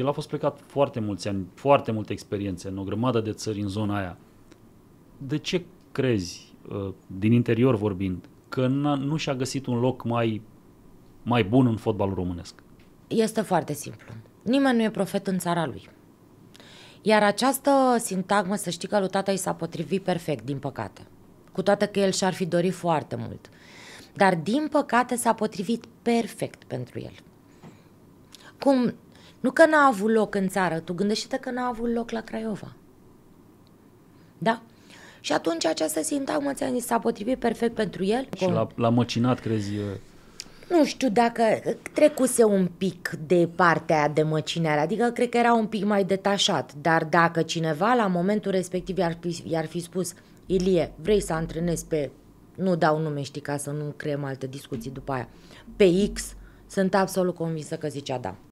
El a fost plecat foarte mulți ani, foarte multe experiențe în o grămadă de țări în zona aia. De ce crezi, uh, din interior vorbind, că nu și-a găsit un loc mai, mai bun în fotbalul românesc? Este foarte simplu. Nimeni nu e profet în țara lui. Iar această sintagmă, să știi că lui tata i s-a potrivit perfect, din păcate. Cu toate că el și-ar fi dorit foarte mult. Dar, din păcate, s-a potrivit perfect pentru el. Cum nu că n-a avut loc în țară, tu gândește-te că n-a avut loc la Craiova. Da? Și atunci această sintagmă ți-a s-a potrivit perfect pentru el. Și l-a, l-a măcinat, crezi, nu știu dacă trecuse un pic de partea de măcinare, adică cred că era un pic mai detașat, dar dacă cineva la momentul respectiv i-ar fi, i-ar fi spus Ilie, vrei să antrenezi pe, nu dau nume știi ca să nu creăm alte discuții după aia, pe X, sunt absolut convinsă că zicea da.